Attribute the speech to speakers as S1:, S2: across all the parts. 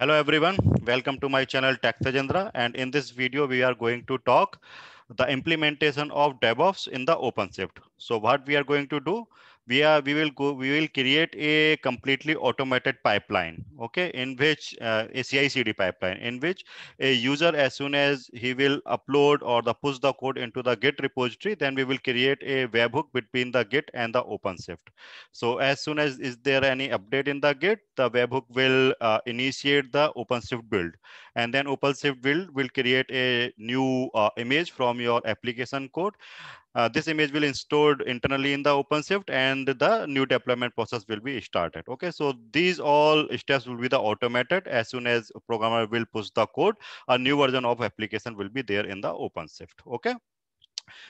S1: Hello everyone, welcome to my channel Tech Tejendra and in this video we are going to talk the implementation of DevOps in the OpenShift. So what we are going to do, we are we will go we will create a completely automated pipeline okay in which uh, a ci cd pipeline in which a user as soon as he will upload or the push the code into the git repository then we will create a webhook between the git and the openshift so as soon as is there any update in the git the webhook will uh, initiate the openshift build and then openshift build will create a new uh, image from your application code uh, this image will be stored internally in the OpenShift and the new deployment process will be started. Okay, so these all steps will be the automated as soon as programmer will push the code, a new version of application will be there in the OpenShift. Okay.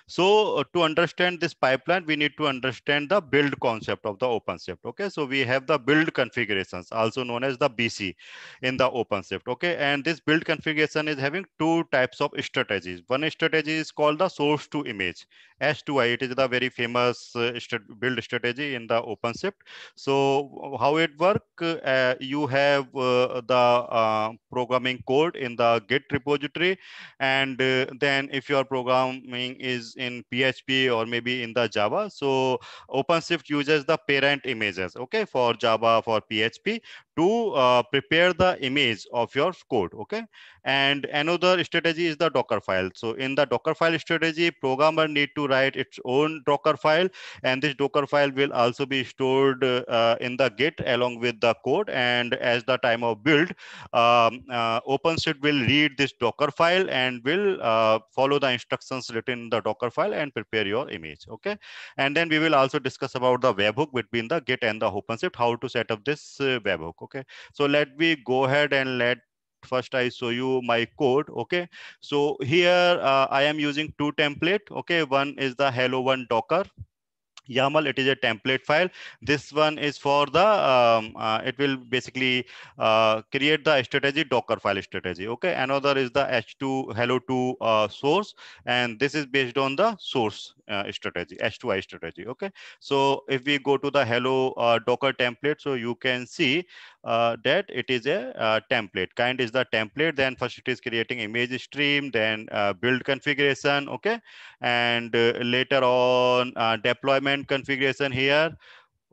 S1: So uh, to understand this pipeline, we need to understand the build concept of the OpenShift. Okay, so we have the build configurations, also known as the BC in the OpenShift. Okay, and this build configuration is having two types of strategies. One strategy is called the source to image S2I. It is the very famous uh, build strategy in the OpenShift. So how it work? Uh, you have uh, the programming code in the Git repository. And then if your programming is in PHP or maybe in the Java, so OpenShift uses the parent images, okay, for Java, for PHP to uh, prepare the image of your code, okay? And another strategy is the Docker file. So in the Docker file strategy, programmer need to write its own Docker file, and this Docker file will also be stored uh, in the Git along with the code. And as the time of build, um, uh, OpenShift will read this Docker file and will uh, follow the instructions written in the Docker file and prepare your image, okay? And then we will also discuss about the webhook between the Git and the OpenShift, how to set up this uh, webhook, okay so let me go ahead and let first I show you my code. Okay. So here uh, I am using two template. Okay. One is the hello one Docker YAML. It is a template file. This one is for the, um, uh, it will basically uh, create the strategy Docker file strategy. Okay. Another is the H2 hello to uh, source. And this is based on the source uh, strategy, H2I strategy. Okay. So if we go to the hello uh, Docker template, so you can see uh, that it is a uh, template. Kind is the template, then first it is creating image stream, then uh, build configuration, okay? And uh, later on uh, deployment configuration here,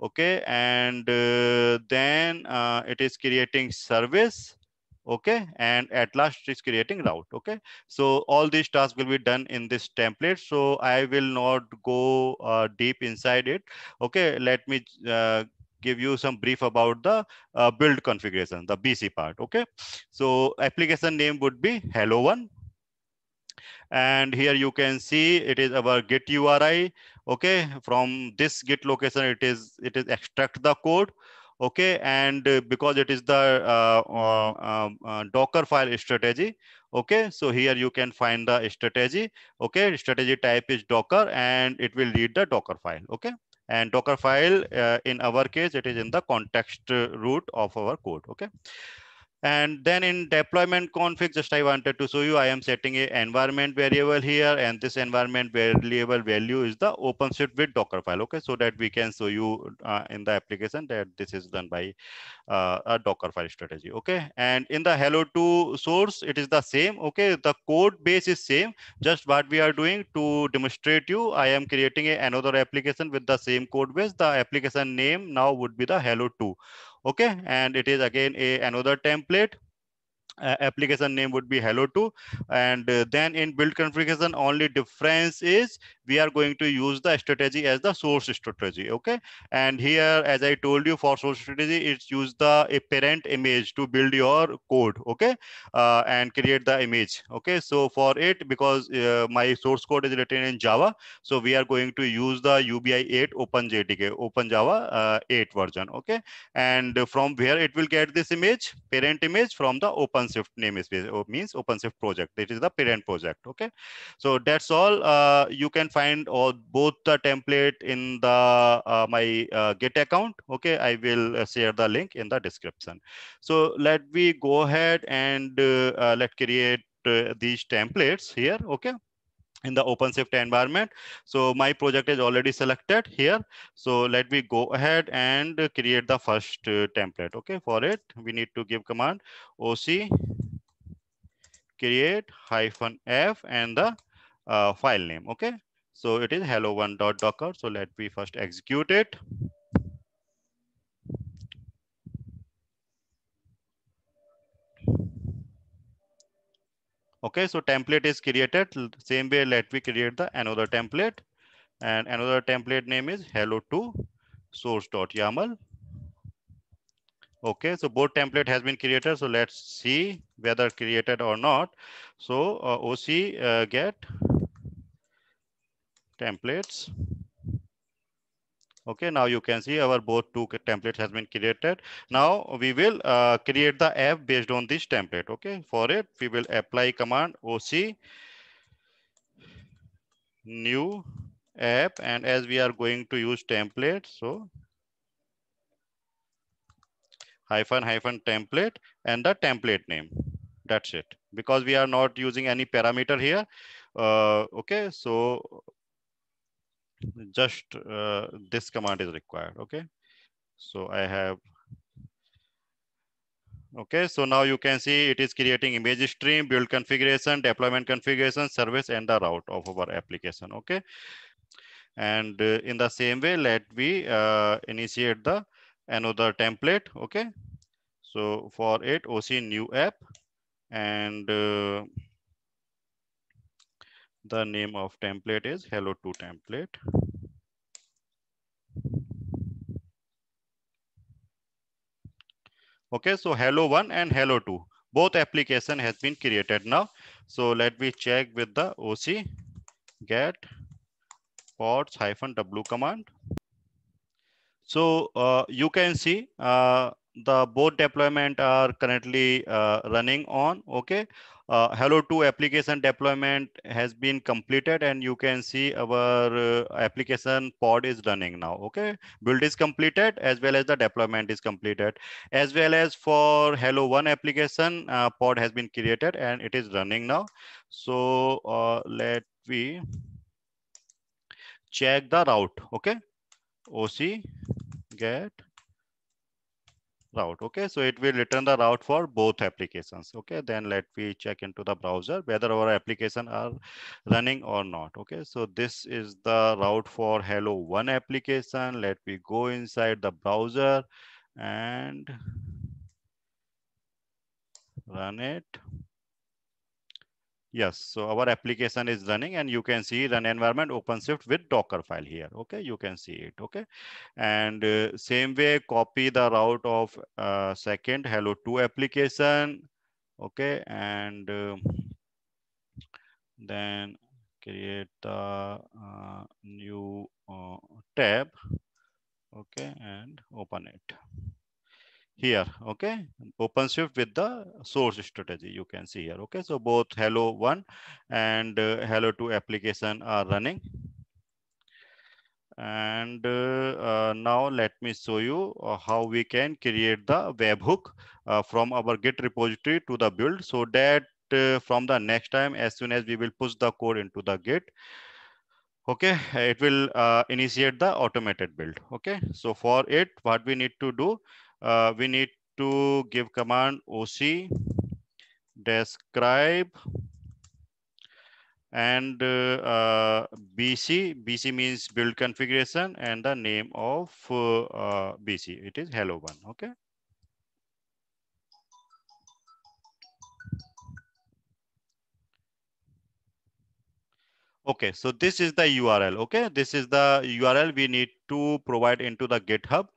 S1: okay? And uh, then it is creating service, okay? And at last it's creating route, okay? So all these tasks will be done in this template. So I will not go deep inside it, okay? Let me give you some brief about the uh, build configuration, the BC part, okay? So application name would be hello one. And here you can see it is our git URI, okay? From this git location, it is, it is extract the code, okay? And because it is the uh, uh, um, uh Docker file strategy, okay so here you can find the strategy okay strategy type is docker and it will read the docker file okay and Docker file, uh, in our case, it is in the context root of our code, okay? And then in deployment config, just I wanted to show you, I am setting a environment variable here and this environment variable value is the OpenShift with Docker file, okay? So that we can show you uh, in the application that this is done by uh, a Docker file strategy, okay? And in the hello to source, it is the same, okay? The code base is same, just what we are doing to demonstrate you, I am creating a, another application with the same code base. The application name now would be the hello to, Okay, and it is again a another template uh, application name would be hello2 and uh, then in build configuration only difference is we are going to use the strategy as the source strategy okay and here as i told you for source strategy it's use the a parent image to build your code okay uh, and create the image okay so for it because uh, my source code is written in java so we are going to use the ubi 8 open jdk open java uh, 8 version okay and from where it will get this image parent image from the open OpenShift namespace or uh, means OpenShift project. It is the parent project. Okay. So that's all. Uh, you can find all both the template in the uh, my uh, Git account. Okay. I will uh, share the link in the description. So let me go ahead and uh, let create these templates here. Okay in the OpenShift environment. So my project is already selected here. So let me go ahead and create the first uh, template. Okay, for it, we need to give command OC create hyphen F and the uh, file name. Okay, so it is hello1.docker. So let me first execute it. Okay, so template is created. Same way, let me create the another template and another template name is hello to source.yaml. Okay, so both template has been created. So let's see whether created or not. So uh, OC uh, get templates okay now you can see our both two templates has been created now we will uh, create the app based on this template okay for it we will apply command oc new app and as we are going to use template so hyphen hyphen template and the template name that's it because we are not using any parameter here uh, okay so just uh, this command is required, okay? So I have, okay, so now you can see it is creating image stream, build configuration, deployment configuration, service, and the route of our application, okay? And uh, in the same way, let me uh, initiate the another template, okay? So for it, OC new app and uh, the name of template is hello to template. Okay, so hello one and hello two, both application has been created now. So let me check with the OC get pods hyphen W command. So uh, you can see uh, the both deployment are currently uh, running on, okay. Uh, Hello 2 application deployment has been completed and you can see our uh, application pod is running now. Okay, build is completed as well as the deployment is completed as well as for Hello 1 application uh, pod has been created and it is running now. So uh, let we check the route. Okay, OC get route. Okay, so it will return the route for both applications. Okay, then let me check into the browser whether our application are running or not. Okay, so this is the route for Hello One application. Let me go inside the browser and run it. Yes, so our application is running and you can see run environment OpenShift with Docker file here. Okay, you can see it. Okay, and uh, same way copy the route of uh, second Hello2 application. Okay, and uh, then create the uh, new uh, tab. Okay, and open it here okay OpenShift with the source strategy you can see here okay so both hello one and uh, hello two application are running and uh, uh, now let me show you uh, how we can create the webhook uh, from our git repository to the build so that uh, from the next time as soon as we will push the code into the git okay it will uh, initiate the automated build okay so for it what we need to do uh, we need to give command OC describe and uh, uh BC. BC means build configuration and the name of uh, uh, BC. It is hello one. Okay. Okay, so this is the URL. Okay, this is the URL we need to provide into the GitHub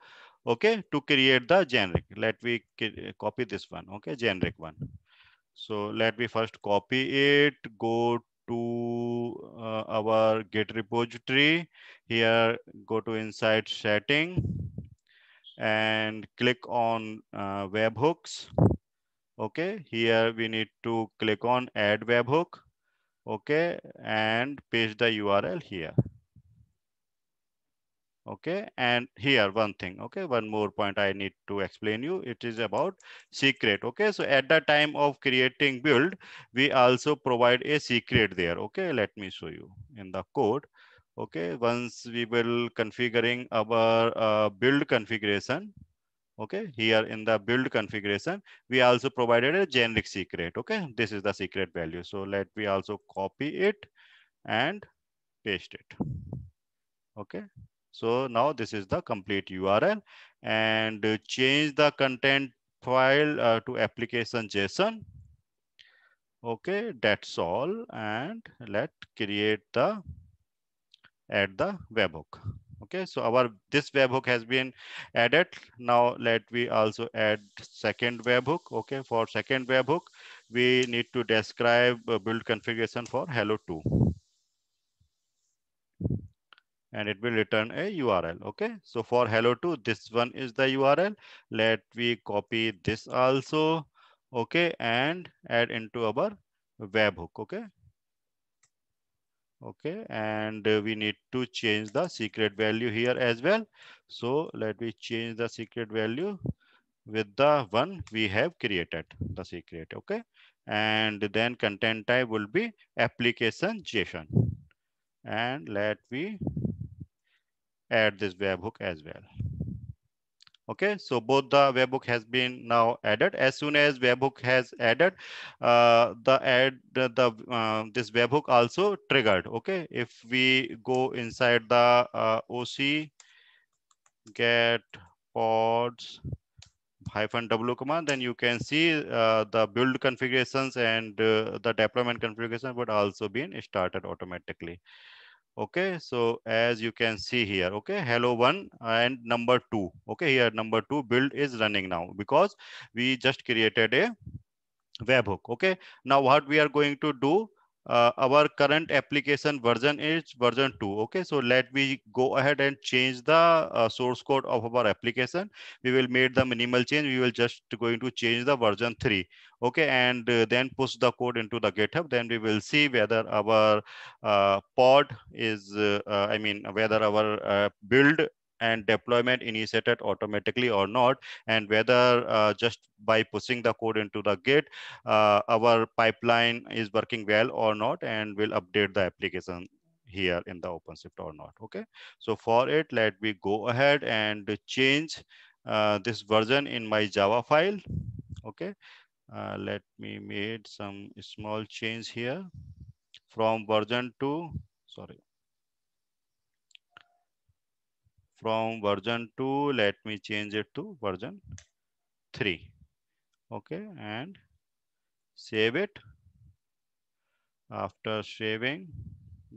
S1: okay, to create the generic. Let me copy this one, okay, generic one. So let me first copy it, go to uh, our Git repository. Here, go to inside setting and click on uh, webhooks. Okay, here we need to click on add webhook. Okay, and paste the URL here okay and here one thing okay one more point i need to explain you it is about secret okay so at the time of creating build we also provide a secret there okay let me show you in the code okay once we will configuring our uh, build configuration okay here in the build configuration we also provided a generic secret okay this is the secret value so let me also copy it and paste it okay so now this is the complete URL and change the content file uh, to application JSON. Okay, that's all. And let create the, add the webhook. Okay, so our, this webhook has been added. Now let we also add second webhook. Okay, for second webhook, we need to describe uh, build configuration for hello2 and it will return a URL. Okay, so for hello2, this one is the URL. Let we copy this also. Okay, and add into our webhook. Okay. Okay, and we need to change the secret value here as well. So let me change the secret value with the one we have created the secret. Okay, and then content type will be application JSON. And let we add this webhook as well. Okay, so both the webhook has been now added. As soon as webhook has added, uh, the add the, the uh, this webhook also triggered. Okay, if we go inside the uh, OC get pods hyphen w command, then you can see uh, the build configurations and uh, the deployment configuration would also been started automatically okay so as you can see here okay hello one and number two okay here number two build is running now because we just created a webhook okay now what we are going to do uh, our current application version is version 2 okay so let me go ahead and change the uh, source code of our application we will make the minimal change we will just going to change the version 3 okay and uh, then push the code into the github then we will see whether our uh, pod is uh, i mean whether our uh, build and deployment initiated automatically or not, and whether uh, just by pushing the code into the Git, uh, our pipeline is working well or not, and we'll update the application here in the OpenShift or not, okay? So for it, let me go ahead and change uh, this version in my Java file, okay? Uh, let me make some small change here from version 2, sorry, from version 2 let me change it to version 3 okay and save it after saving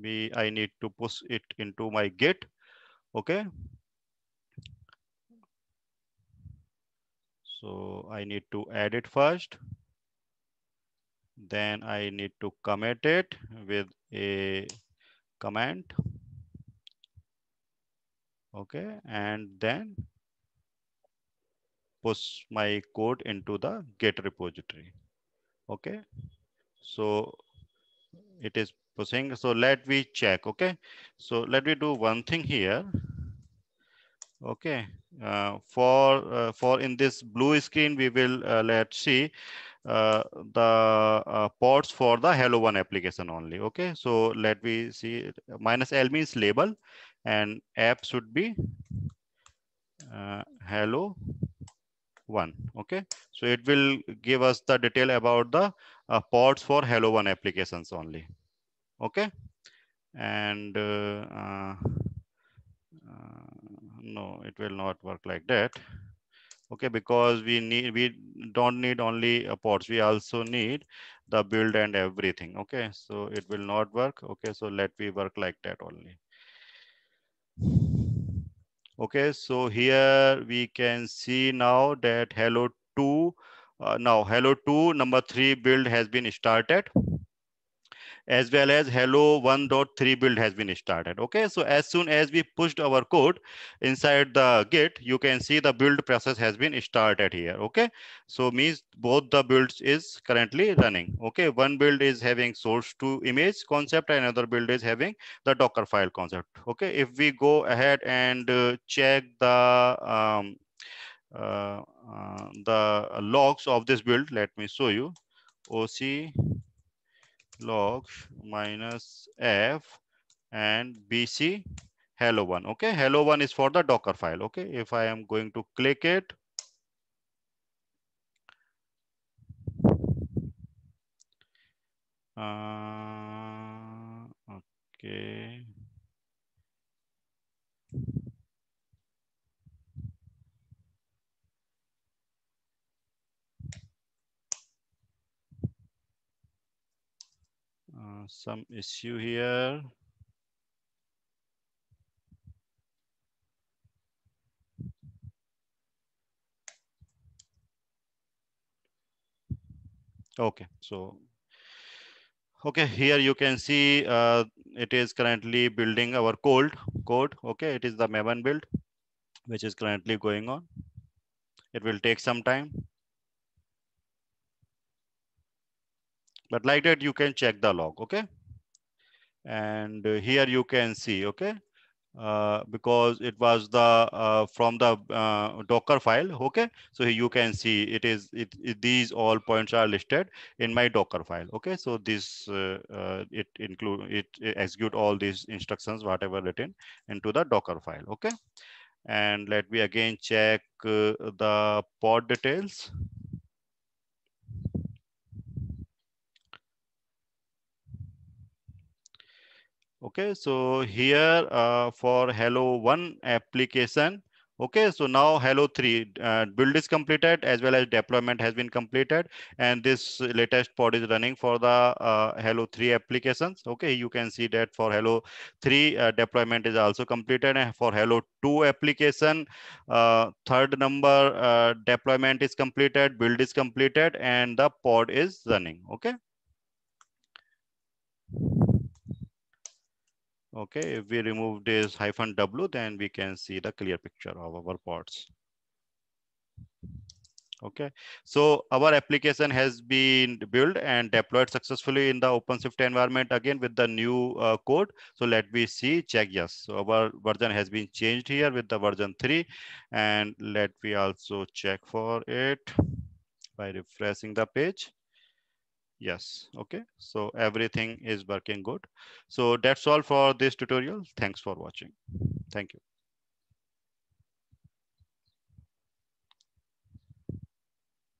S1: we i need to push it into my git okay so i need to add it first then i need to commit it with a command. Okay, and then push my code into the Git repository. Okay, so it is pushing. So let me check. Okay, so let me do one thing here. Okay, uh, for uh, for in this blue screen we will uh, let's see uh, the uh, ports for the hello one application only okay so let me see minus l means label and app should be uh, hello one okay so it will give us the detail about the uh, ports for hello one applications only okay and uh, uh, uh, no it will not work like that okay because we need we don't need only uh, ports we also need the build and everything okay so it will not work okay so let me work like that only okay so here we can see now that hello 2 uh, now hello 2 number 3 build has been started as well as hello 1.3 build has been started. Okay, so as soon as we pushed our code inside the git, you can see the build process has been started here. Okay, so means both the builds is currently running. Okay, one build is having source to image concept, another build is having the Docker file concept. Okay, if we go ahead and uh, check the um, uh, uh, the logs of this build, let me show you. OC log minus f and bc hello one. Okay, hello one is for the Docker file. Okay, if I am going to click it, uh, okay. Uh, some issue here. Okay, so okay here you can see uh, it is currently building our cold code okay it is the maven build which is currently going on it will take some time But like that, you can check the log, okay? And here you can see, okay? Uh, because it was the uh, from the uh, docker file okay so you can see it is it, it, these all points are listed in my docker file okay so this uh, uh, it include it, it, execute all these instructions whatever written into the docker file okay and let me again check uh, the pod details Okay, so here uh, for Hello 1 application, okay so now hello 3 uh, build is completed as well as deployment has been completed and this latest pod is running for the uh, hello 3 applications okay you can see that for hello 3 uh, deployment is also completed and for hello 2 application uh, third number uh, deployment is completed build is completed and the pod is running okay Okay, if we remove this hyphen W, then we can see the clear picture of our pods. Okay, so our application has been built and deployed successfully in the OpenShift environment again with the new uh, code. So let me see, check yes. So our version has been changed here with the version three. And let me also check for it by refreshing the page. Yes. Okay. So everything is working good. So that's all for this tutorial. Thanks for watching. Thank you.